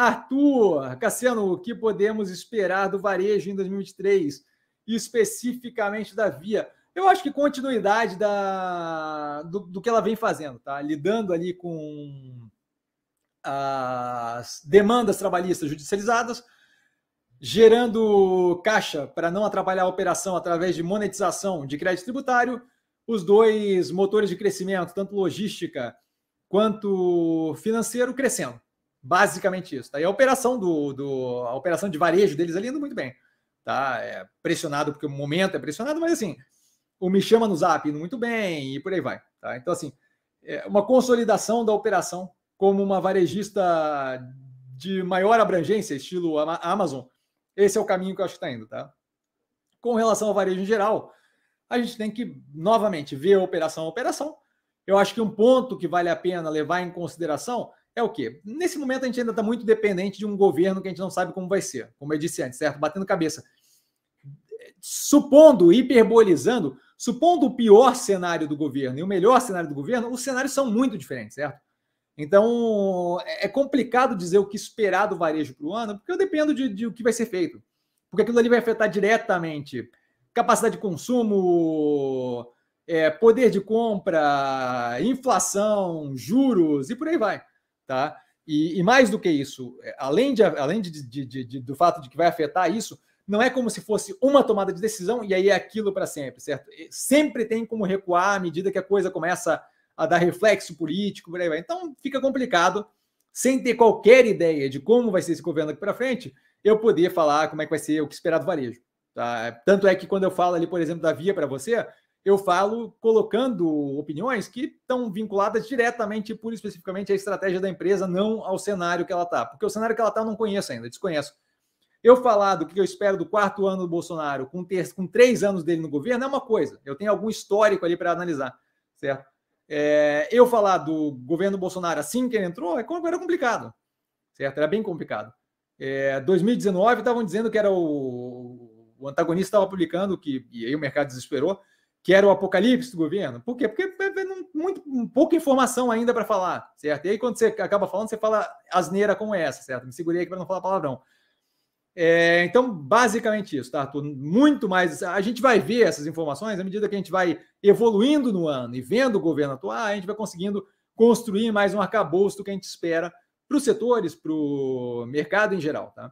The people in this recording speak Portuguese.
Arthur, Cassiano, o que podemos esperar do varejo em 2023, especificamente da Via? Eu acho que continuidade da, do, do que ela vem fazendo, tá? Lidando ali com as demandas trabalhistas judicializadas, gerando caixa para não atrapalhar a operação através de monetização de crédito tributário, os dois motores de crescimento, tanto logística quanto financeiro, crescendo. Basicamente isso. Tá? E a operação do, do a operação de varejo deles ali indo muito bem. Tá? É pressionado porque o momento é pressionado, mas assim, o me chama no zap indo muito bem e por aí vai. Tá? Então, assim, é uma consolidação da operação como uma varejista de maior abrangência, estilo Amazon. Esse é o caminho que eu acho que está indo. Tá? Com relação ao varejo em geral, a gente tem que, novamente, ver a operação a operação. Eu acho que um ponto que vale a pena levar em consideração é o quê? Nesse momento a gente ainda está muito dependente de um governo que a gente não sabe como vai ser, como eu disse antes, certo? Batendo cabeça. Supondo, hiperbolizando, supondo o pior cenário do governo e o melhor cenário do governo, os cenários são muito diferentes, certo? Então é, é complicado dizer o que esperar do varejo para o ano, porque eu dependo de, de o que vai ser feito. Porque aquilo ali vai afetar diretamente capacidade de consumo, é, poder de compra, inflação, juros e por aí vai. Tá? E, e mais do que isso, é, além, de, além de, de, de, do fato de que vai afetar isso, não é como se fosse uma tomada de decisão e aí é aquilo para sempre, certo? Sempre tem como recuar à medida que a coisa começa a dar reflexo político, por aí vai. Então fica complicado, sem ter qualquer ideia de como vai ser esse governo aqui para frente, eu poder falar como é que vai ser o que esperar do varejo. Tá? Tanto é que quando eu falo ali, por exemplo, da via para você, eu falo colocando opiniões que estão vinculadas diretamente e pura especificamente à estratégia da empresa, não ao cenário que ela está. Porque o cenário que ela está eu não conheço ainda, desconheço. Eu falar do que eu espero do quarto ano do Bolsonaro com, ter, com três anos dele no governo é uma coisa. Eu tenho algum histórico ali para analisar, certo? É, eu falar do governo Bolsonaro assim que ele entrou é, era complicado, certo? Era bem complicado. É, 2019 estavam dizendo que era o, o antagonista estava publicando que e aí o mercado desesperou que era o apocalipse do governo. Por quê? Porque é muito, pouca informação ainda para falar, certo? E aí, quando você acaba falando, você fala asneira como essa, certo? Me segurei aqui para não falar palavrão. É, então, basicamente isso, tá, Arthur? Muito mais. A gente vai ver essas informações à medida que a gente vai evoluindo no ano e vendo o governo atuar, a gente vai conseguindo construir mais um arcabouço do que a gente espera para os setores, para o mercado em geral, tá?